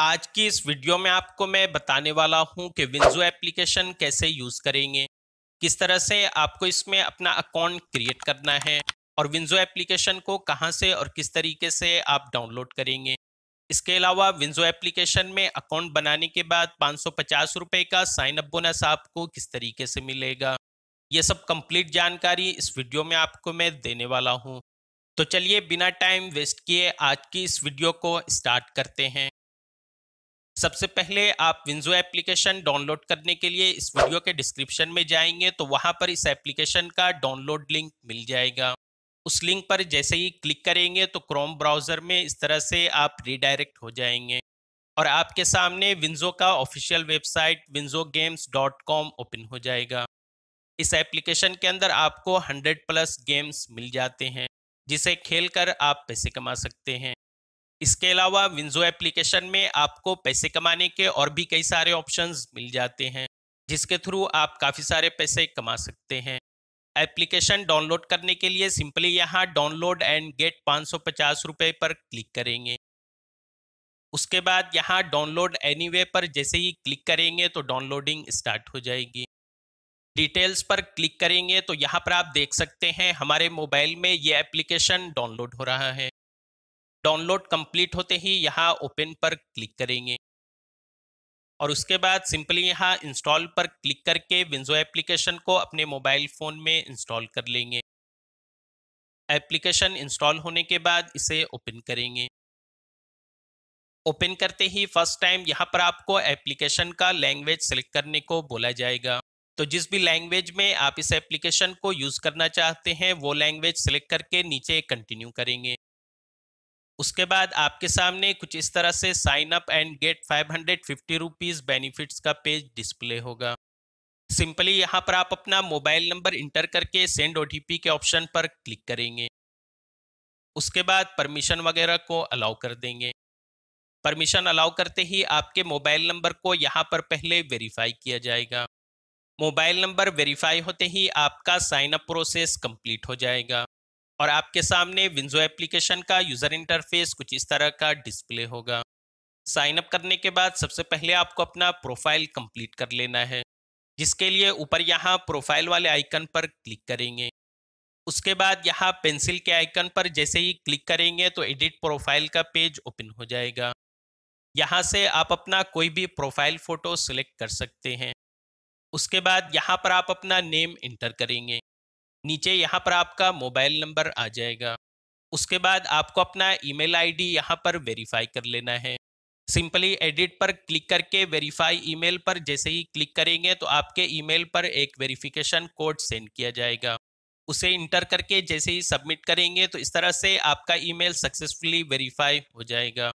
आज की इस वीडियो में आपको मैं बताने वाला हूं कि विंजो एप्लीकेशन कैसे यूज़ करेंगे किस तरह से आपको इसमें अपना अकाउंट क्रिएट करना है और विंजो एप्लीकेशन को कहां से और किस तरीके से आप डाउनलोड करेंगे इसके अलावा विंजो एप्लीकेशन में अकाउंट बनाने के बाद पाँच रुपए का साइन अप बोनस आपको किस तरीके से मिलेगा ये सब कम्प्लीट जानकारी इस वीडियो में आपको मैं देने वाला हूँ तो चलिए बिना टाइम वेस्ट किए आज की इस वीडियो को स्टार्ट करते हैं सबसे पहले आप विंजो एप्लीकेशन डाउनलोड करने के लिए इस वीडियो के डिस्क्रिप्शन में जाएंगे तो वहां पर इस एप्लीकेशन का डाउनलोड लिंक मिल जाएगा उस लिंक पर जैसे ही क्लिक करेंगे तो क्रोम ब्राउज़र में इस तरह से आप रिडायरेक्ट हो जाएंगे और आपके सामने विंजो का official website WinZO games dot com open हो जाएगा इस एप्लीकेशन के अंदर आपको 100 प्लस गेम्स मिल जाते हैं जिसे खेलकर आप पैसे कमा सकते हैं इसके अलावा विंजो एप्लीकेशन में आपको पैसे कमाने के और भी कई सारे ऑप्शंस मिल जाते हैं जिसके थ्रू आप काफ़ी सारे पैसे कमा सकते हैं एप्लीकेशन डाउनलोड करने के लिए सिंपली यहाँ डाउनलोड एंड गेट पाँच सौ पचास रुपये पर क्लिक करेंगे उसके बाद यहाँ डाउनलोड एनी पर जैसे ही क्लिक करेंगे तो डाउनलोडिंग स्टार्ट हो जाएगी डिटेल्स पर क्लिक करेंगे तो यहाँ पर आप देख सकते हैं हमारे मोबाइल में ये एप्लीकेशन डाउनलोड हो रहा है डाउनलोड कंप्लीट होते ही यहाँ ओपन पर क्लिक करेंगे और उसके बाद सिंपली यहाँ इंस्टॉल पर क्लिक करके विंजो एप्लीकेशन को अपने मोबाइल फ़ोन में इंस्टॉल कर लेंगे एप्लीकेशन इंस्टॉल होने के बाद इसे ओपन करेंगे ओपन करते ही फर्स्ट टाइम यहाँ पर आपको एप्लीकेशन का लैंग्वेज सेलेक्ट करने को बोला जाएगा तो जिस भी लैंग्वेज में आप इस एप्लीकेशन को यूज़ करना चाहते हैं वो लैंग्वेज सेलेक्ट करके नीचे कंटिन्यू करेंगे उसके बाद आपके सामने कुछ इस तरह से sign up and get five hundred fifty rupees benefits का पेज डिस्प्ले होगा सिंपली यहाँ पर आप अपना मोबाइल नंबर इंटर करके सेंड ओ के ऑप्शन पर क्लिक करेंगे उसके बाद परमिशन वगैरह को अलाउ कर देंगे परमिशन अलाउ करते ही आपके मोबाइल नंबर को यहाँ पर पहले वेरीफाई किया जाएगा मोबाइल नंबर वेरीफाई होते ही आपका साइन अप प्रोसेस कंप्लीट हो जाएगा और आपके सामने विंजो एप्लीकेशन का यूजर इंटरफेस कुछ इस तरह का डिस्प्ले होगा साइन अप करने के बाद सबसे पहले आपको अपना प्रोफाइल कंप्लीट कर लेना है जिसके लिए ऊपर यहाँ प्रोफाइल वाले आइकन पर क्लिक करेंगे उसके बाद यहाँ पेंसिल के आइकन पर जैसे ही क्लिक करेंगे तो एडिट प्रोफाइल का पेज ओपन हो जाएगा यहाँ से आप अपना कोई भी प्रोफाइल फ़ोटो सिलेक्ट कर सकते हैं उसके बाद यहाँ पर आप अपना नेम इंटर करेंगे नीचे यहाँ पर आपका मोबाइल नंबर आ जाएगा उसके बाद आपको अपना ईमेल आईडी यहाँ पर वेरीफाई कर लेना है सिंपली एडिट पर क्लिक करके वेरीफाई ईमेल पर जैसे ही क्लिक करेंगे तो आपके ईमेल पर एक वेरिफिकेशन कोड सेंड किया जाएगा उसे इंटर करके जैसे ही सबमिट करेंगे तो इस तरह से आपका ईमेल सक्सेसफुली वेरीफाई हो जाएगा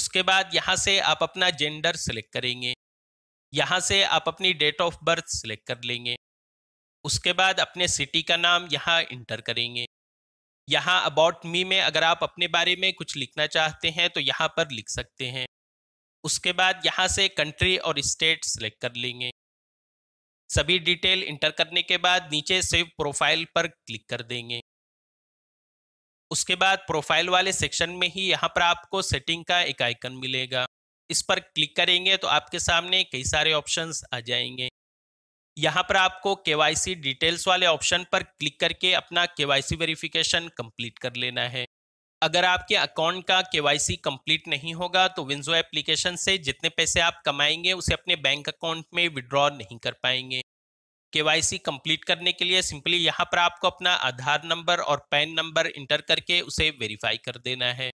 उसके बाद यहाँ से आप अपना जेंडर सेलेक्ट करेंगे यहाँ से आप अपनी डेट ऑफ बर्थ सेलेक्ट कर लेंगे उसके बाद अपने सिटी का नाम यहाँ इंटर करेंगे यहाँ अबाउट मी में अगर आप अपने बारे में कुछ लिखना चाहते हैं तो यहाँ पर लिख सकते हैं उसके बाद यहाँ से कंट्री और स्टेट सेलेक्ट कर लेंगे सभी डिटेल इंटर करने के बाद नीचे सेव प्रोफाइल पर क्लिक कर देंगे उसके बाद प्रोफाइल वाले सेक्शन में ही यहाँ पर आपको सेटिंग का एक आइकन मिलेगा इस पर क्लिक करेंगे तो आपके सामने कई सारे ऑप्शंस आ जाएंगे यहाँ पर आपको केवाईसी डिटेल्स वाले ऑप्शन पर क्लिक करके अपना केवाईसी वेरिफिकेशन कंप्लीट कर लेना है अगर आपके अकाउंट का केवाईसी कंप्लीट नहीं होगा तो विंजो एप्लीकेशन से जितने पैसे आप कमाएंगे उसे अपने बैंक अकाउंट में विड्रॉ नहीं कर पाएंगे केवाईसी कंप्लीट करने के लिए सिंपली यहाँ पर आपको अपना आधार नंबर और पैन नंबर इंटर करके उसे वेरीफाई कर देना है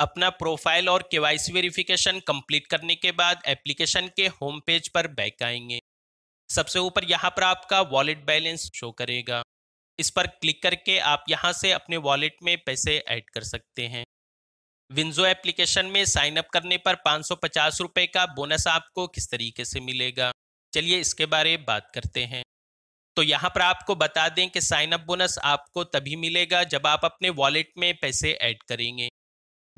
अपना प्रोफाइल और केवाईसी वेरिफिकेशन कंप्लीट करने के बाद एप्लीकेशन के होम पेज पर बैक आएंगे सबसे ऊपर यहाँ पर आपका वॉलेट बैलेंस शो करेगा इस पर क्लिक करके आप यहाँ से अपने वॉलेट में पैसे ऐड कर सकते हैं विंजो एप्लीकेशन में साइन अप करने पर पाँच सौ का बोनस आपको किस तरीके से मिलेगा चलिए इसके बारे में बात करते हैं तो यहाँ पर आपको बता दें कि साइन अप बोनस आपको तभी मिलेगा जब आप अपने वॉलेट में पैसे ऐड करेंगे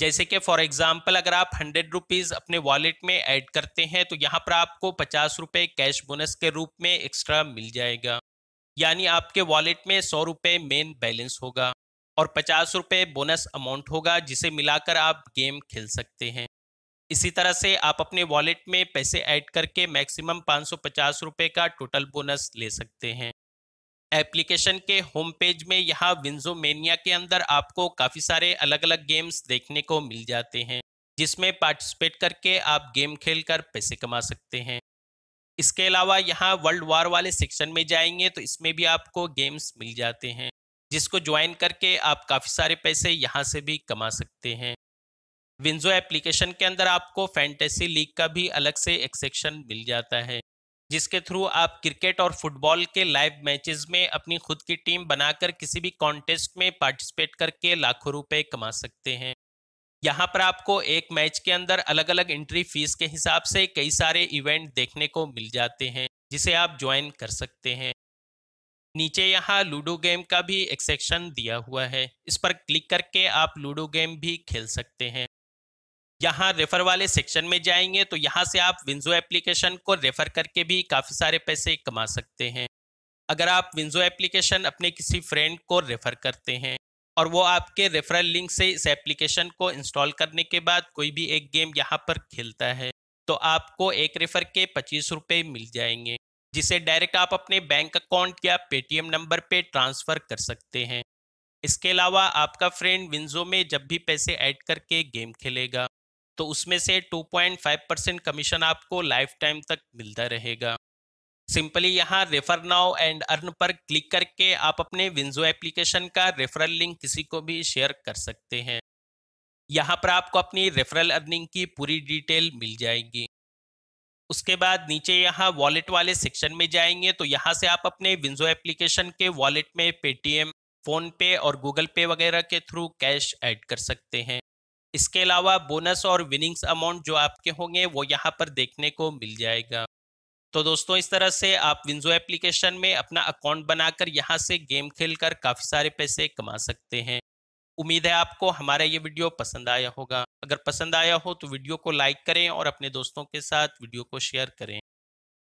जैसे कि फॉर एग्जाम्पल अगर आप हंड्रेड रुपीज अपने वॉलेट में ऐड करते हैं तो यहाँ पर आपको पचास रुपये कैश बोनस के रूप में एक्स्ट्रा मिल जाएगा यानी आपके वॉलेट में सौ रुपये मेन बैलेंस होगा और पचास रुपये बोनस अमाउंट होगा जिसे मिलाकर आप गेम खेल सकते हैं इसी तरह से आप अपने वॉलेट में पैसे ऐड करके मैक्सिमम पाँच सौ पचास रुपये का टोटल बोनस ले सकते हैं एप्लीकेशन के होम पेज में यहाँ विंजो मेनिया के अंदर आपको काफ़ी सारे अलग अलग गेम्स देखने को मिल जाते हैं जिसमें पार्टिसिपेट करके आप गेम खेलकर पैसे कमा सकते हैं इसके अलावा यहाँ वर्ल्ड वार वाले सेक्शन में जाएंगे तो इसमें भी आपको गेम्स मिल जाते हैं जिसको ज्वाइन करके आप काफ़ी सारे पैसे यहाँ से भी कमा सकते हैं विंजो एप्लीकेशन के अंदर आपको फैंटेसी लीग का भी अलग से एक सेक्शन मिल जाता है जिसके थ्रू आप क्रिकेट और फुटबॉल के लाइव मैचेस में अपनी खुद की टीम बनाकर किसी भी कॉन्टेस्ट में पार्टिसिपेट करके लाखों रुपए कमा सकते हैं यहाँ पर आपको एक मैच के अंदर अलग अलग एंट्री फीस के हिसाब से कई सारे इवेंट देखने को मिल जाते हैं जिसे आप ज्वाइन कर सकते हैं नीचे यहाँ लूडो गेम का भी एक सेक्शन दिया हुआ है इस पर क्लिक करके आप लूडो गेम भी खेल सकते हैं यहाँ रेफर वाले सेक्शन में जाएंगे तो यहाँ से आप विंजो एप्लीकेशन को रेफर करके भी काफ़ी सारे पैसे कमा सकते हैं अगर आप विंजो एप्लीकेशन अपने किसी फ्रेंड को रेफर करते हैं और वो आपके रेफरल लिंक से इस एप्लीकेशन को इंस्टॉल करने के बाद कोई भी एक गेम यहाँ पर खेलता है तो आपको एक रेफर के पच्चीस रुपये मिल जाएंगे जिसे डायरेक्ट आप अपने बैंक अकाउंट या पेटीएम नंबर पे ट्रांसफ़र कर सकते हैं इसके अलावा आपका फ्रेंड विंजो में जब भी पैसे ऐड करके गेम खेलेगा तो उसमें से 2.5 परसेंट कमीशन आपको लाइफ टाइम तक मिलता रहेगा सिंपली यहाँ रेफर नाउ एंड अर्न पर क्लिक करके आप अपने विंजो एप्लीकेशन का रेफरल लिंक किसी को भी शेयर कर सकते हैं यहाँ पर आपको अपनी रेफरल अर्निंग की पूरी डिटेल मिल जाएगी उसके बाद नीचे यहाँ वॉलेट वाले सेक्शन में जाएंगे तो यहाँ से आप अपने विंजो एप्लीकेशन के वॉलेट में पेटीएम फोन पे और गूगल पे वगैरह के थ्रू कैश ऐड कर सकते हैं इसके अलावा बोनस और विनिंग्स अमाउंट जो आपके होंगे वो यहाँ पर देखने को मिल जाएगा तो दोस्तों इस तरह से आप विंजो एप्लीकेशन में अपना अकाउंट बनाकर यहाँ से गेम खेलकर काफ़ी सारे पैसे कमा सकते हैं उम्मीद है आपको हमारा ये वीडियो पसंद आया होगा अगर पसंद आया हो तो वीडियो को लाइक करें और अपने दोस्तों के साथ वीडियो को शेयर करें